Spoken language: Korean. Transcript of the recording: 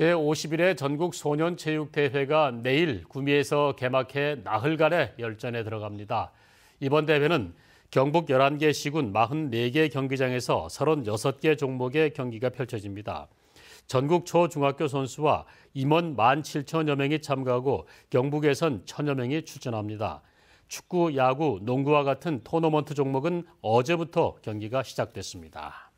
제51회 전국 소년 체육대회가 내일 구미에서 개막해 나흘간의 열전에 들어갑니다. 이번 대회는 경북 11개 시군 44개 경기장에서 36개 종목의 경기가 펼쳐집니다. 전국 초중학교 선수와 임원 17,000여 명이 참가하고 경북에선 1,000여 명이 출전합니다. 축구, 야구, 농구와 같은 토너먼트 종목은 어제부터 경기가 시작됐습니다.